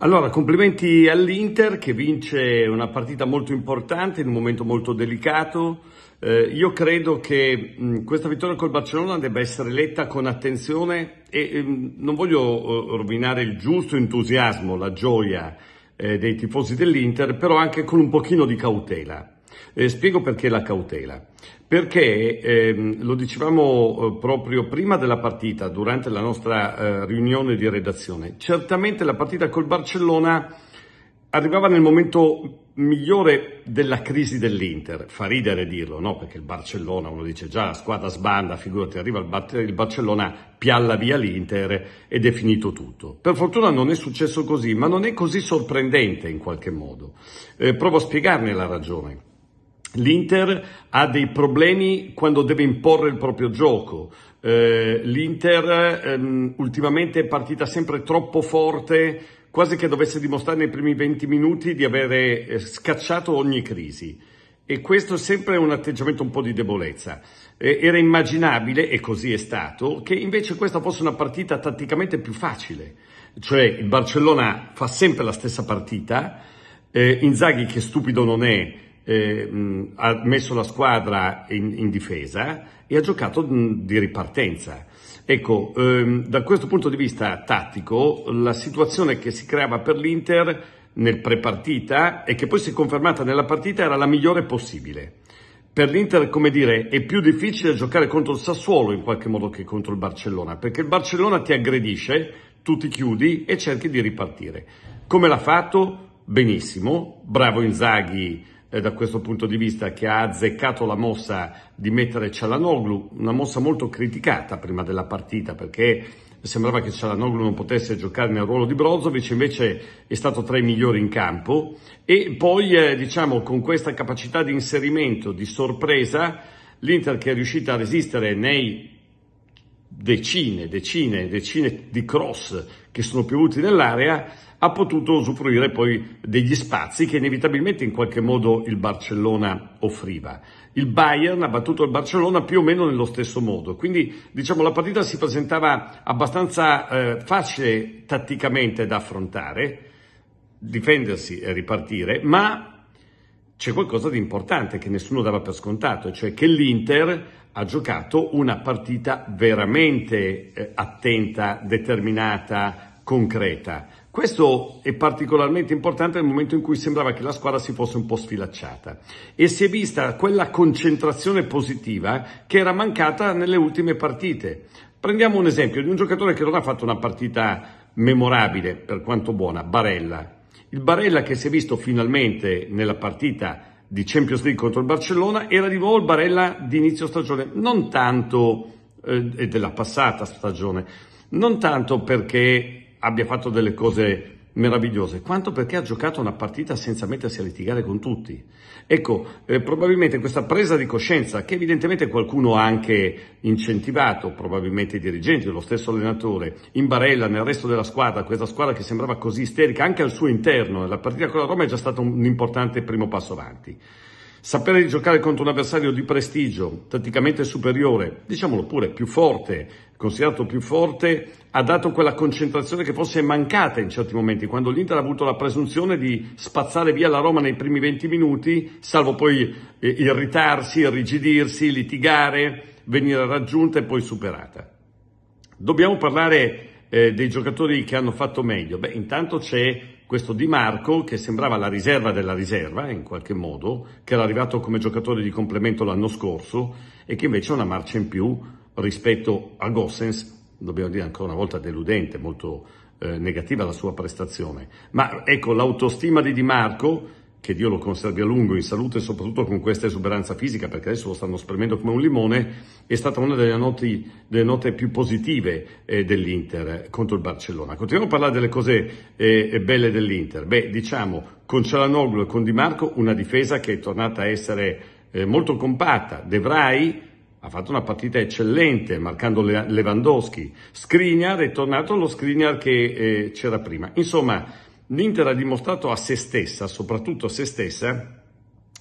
Allora, complimenti all'Inter che vince una partita molto importante in un momento molto delicato. Eh, io credo che mh, mm, questa vittoria col Barcellona debba essere letta con attenzione e mh, mm, non voglio uh, rovinare il giusto entusiasmo, la gioia eh, dei tifosi dell'Inter, però anche con un pochino di cautela. Eh, spiego perché la cautela. Perché ehm, lo dicevamo eh, proprio prima della partita, durante la nostra eh, riunione di redazione, certamente la partita col Barcellona arrivava nel momento migliore della crisi dell'Inter. Fa ridere dirlo, no? Perché il Barcellona, uno dice già, la squadra sbanda, figurati, arriva il, Bar- il Barcellona, pialla via l'Inter ed è finito tutto. Per fortuna non è successo così, ma non è così sorprendente in qualche modo. Eh, provo a spiegarne la ragione. L'Inter ha dei problemi quando deve imporre il proprio gioco. Eh, L'Inter ehm, ultimamente è partita sempre troppo forte, quasi che dovesse dimostrare nei primi 20 minuti di avere eh, scacciato ogni crisi. E questo è sempre un atteggiamento un po' di debolezza. Eh, era immaginabile, e così è stato, che invece questa fosse una partita tatticamente più facile. Cioè il Barcellona fa sempre la stessa partita, eh, Inzaghi che stupido non è, eh, ha messo la squadra in, in, difesa e ha giocato di ripartenza. Ecco, ehm, da questo punto di vista tattico, la situazione che si creava per l'Inter nel prepartita e che poi si è confermata nella partita era la migliore possibile. Per l'Inter, come dire, è più difficile giocare contro il Sassuolo in qualche modo che contro il Barcellona, perché il Barcellona ti aggredisce, tu ti chiudi e cerchi di ripartire. Come l'ha fatto? Benissimo, bravo Inzaghi eh, da questo punto di vista che ha azzeccato la mossa di mettere Cialanoglu, una mossa molto criticata prima della partita perché sembrava che Cialanoglu non potesse giocare nel ruolo di Brozovic, invece è stato tra i migliori in campo e poi eh, diciamo con questa capacità di inserimento, di sorpresa, l'Inter che è riuscita a resistere nei decine, decine, decine di cross che sono piovuti nell'area ha potuto usufruire poi degli spazi che inevitabilmente in qualche modo il Barcellona offriva. Il Bayern ha battuto il Barcellona più o meno nello stesso modo, quindi diciamo la partita si presentava abbastanza eh, facile tatticamente da affrontare, difendersi e ripartire, ma c'è qualcosa di importante che nessuno dava per scontato, cioè che l'Inter ha giocato una partita veramente eh, attenta, determinata, concreta. Questo è particolarmente importante nel momento in cui sembrava che la squadra si fosse un po' sfilacciata e si è vista quella concentrazione positiva che era mancata nelle ultime partite. Prendiamo un esempio di un giocatore che non ha fatto una partita memorabile, per quanto buona, Barella. Il Barella che si è visto finalmente nella partita di Champions League contro il Barcellona era di nuovo il Barella di inizio stagione, non tanto eh, della passata stagione, non tanto perché abbia fatto delle cose meravigliose, quanto perché ha giocato una partita senza mettersi a litigare con tutti. Ecco, eh, probabilmente questa presa di coscienza, che evidentemente qualcuno ha anche incentivato, probabilmente i dirigenti, lo stesso allenatore, in Barella, nel resto della squadra, questa squadra che sembrava così isterica anche al suo interno, la partita con la Roma è già stato un importante primo passo avanti. Sapere di giocare contro un avversario di prestigio, tatticamente superiore, diciamolo pure più forte, considerato più forte, ha dato quella concentrazione che forse è mancata in certi momenti, quando l'Inter ha avuto la presunzione di spazzare via la Roma nei primi 20 minuti, salvo poi eh, irritarsi, irrigidirsi, litigare, venire raggiunta e poi superata. Dobbiamo parlare eh, dei giocatori che hanno fatto meglio. Beh, intanto c'è questo Di Marco, che sembrava la riserva della riserva, in qualche modo, che era arrivato come giocatore di complemento l'anno scorso e che invece ha una marcia in più rispetto a Gossens, dobbiamo dire ancora una volta deludente, molto eh, negativa la sua prestazione. Ma ecco, l'autostima di Di Marco che Dio lo conservi a lungo in salute e soprattutto con questa esuberanza fisica, perché adesso lo stanno spremendo come un limone, è stata una delle, noti, delle note più positive eh, dell'Inter contro il Barcellona. Continuiamo a parlare delle cose eh, eh belle dell'Inter. Beh, diciamo, con Cialanoglu e con Di Marco una difesa che è tornata a essere eh, molto compatta. De Vrij ha fatto una partita eccellente marcando Lewandowski. Skriniar è tornato allo Skriniar che eh, c'era prima. Insomma l'Inter ha dimostrato a se stessa, soprattutto a se stessa,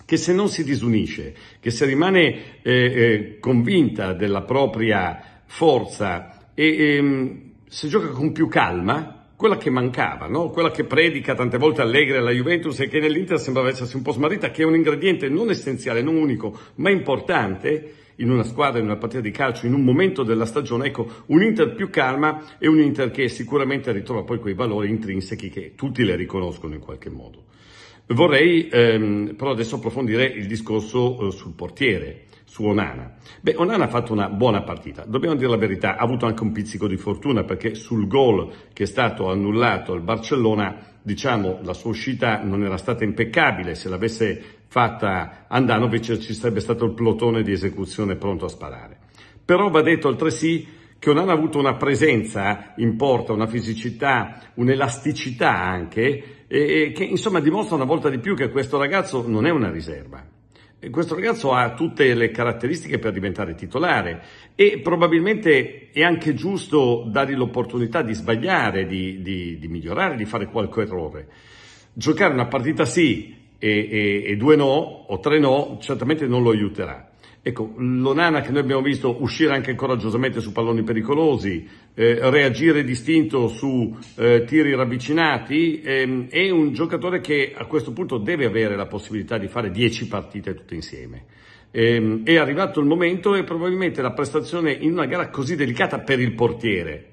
che se non si disunisce, che se rimane eh, eh, convinta della propria forza e ehm, se gioca con più calma, quella che mancava, no? quella che predica tante volte Allegri alla Juventus e che nell'Inter sembrava essersi un po' smarrita, che è un ingrediente non essenziale, non unico, ma importante, in una squadra, in una partita di calcio, in un momento della stagione, ecco, un Inter più calma e un Inter che sicuramente ritrova poi quei valori intrinsechi che tutti le riconoscono in qualche modo. Vorrei ehm, però adesso approfondire il discorso eh, sul portiere, su Onana. Beh, Onana ha fatto una buona partita, dobbiamo dire la verità, ha avuto anche un pizzico di fortuna perché sul gol che è stato annullato al Barcellona, diciamo, la sua uscita non era stata impeccabile, se l'avesse fatta Andanovic ci sarebbe stato il plotone di esecuzione pronto a sparare. Però va detto altresì che Onana ha avuto una presenza in porta, una fisicità, un'elasticità anche, e, e che insomma dimostra una volta di più che questo ragazzo non è una riserva. Questo ragazzo ha tutte le caratteristiche per diventare titolare e probabilmente è anche giusto dargli l'opportunità di sbagliare, di, di, di migliorare, di fare qualche errore. Giocare una partita sì, e, e, e due no o tre no certamente non lo aiuterà. Ecco, l'Onana che noi abbiamo visto uscire anche coraggiosamente su palloni pericolosi, eh, reagire distinto su eh, tiri ravvicinati, ehm, è un giocatore che a questo punto deve avere la possibilità di fare dieci partite tutte insieme. Eh, è arrivato il momento e probabilmente la prestazione in una gara così delicata per il portiere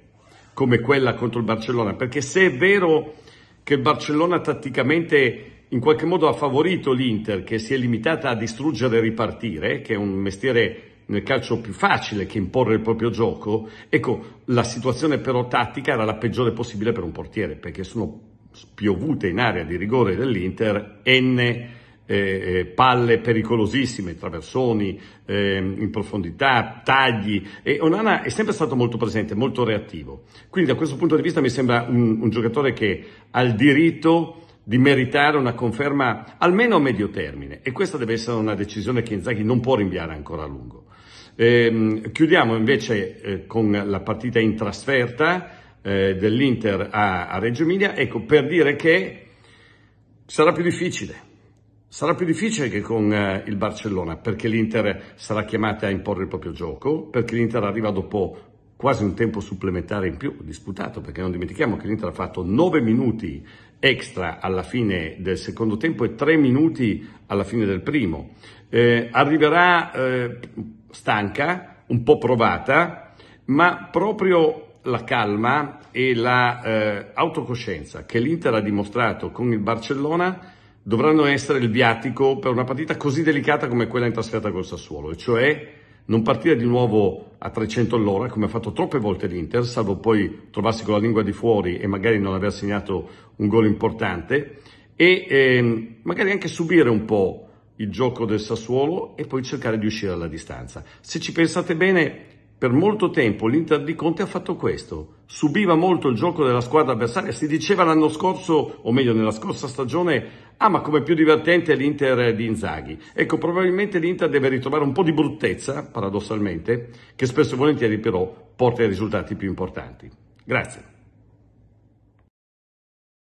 come quella contro il Barcellona, perché se è vero che il Barcellona tatticamente in qualche modo ha favorito l'Inter che si è limitata a distruggere e ripartire, che è un mestiere nel calcio più facile che imporre il proprio gioco, ecco, la situazione però tattica era la peggiore possibile per un portiere, perché sono spiovute in area di rigore dell'Inter n eh, eh, palle pericolosissime, traversoni eh, in profondità, tagli e Onana è sempre stato molto presente, molto reattivo. Quindi da questo punto di vista mi sembra un, un giocatore che ha il diritto di meritare una conferma almeno a medio termine e questa deve essere una decisione che Inzaghi non può rinviare ancora a lungo. Eh, chiudiamo invece eh, con la partita in trasferta eh, dell'Inter a, a, Reggio Emilia, ecco per dire che sarà più difficile. Sarà più difficile che con eh, il Barcellona perché l'Inter sarà chiamata a imporre il proprio gioco, perché l'Inter arriva dopo quasi un tempo supplementare in più disputato, perché non dimentichiamo che l'Inter ha fatto 9 minuti extra alla fine del secondo tempo e 3 minuti alla fine del primo. Eh, arriverà eh, stanca, un po' provata, ma proprio la calma e l'autocoscienza la, eh, che l'Inter ha dimostrato con il Barcellona dovranno essere il viatico per una partita così delicata come quella in trasferta col Sassuolo, e cioè non partire di nuovo a 300 all'ora, come ha fatto troppe volte l'Inter, salvo poi trovarsi con la lingua di fuori e magari non aver segnato un gol importante, e ehm, magari anche subire un po' il gioco del Sassuolo e poi cercare di uscire alla distanza. Se ci pensate bene, per molto tempo l'Inter di Conte ha fatto questo, subiva molto il gioco della squadra avversaria, si diceva l'anno scorso, o meglio nella scorsa stagione, ah ma come più divertente è l'Inter di Inzaghi. Ecco, probabilmente l'Inter deve ritrovare un po' di bruttezza, paradossalmente, che spesso e volentieri però porta ai risultati più importanti. Grazie.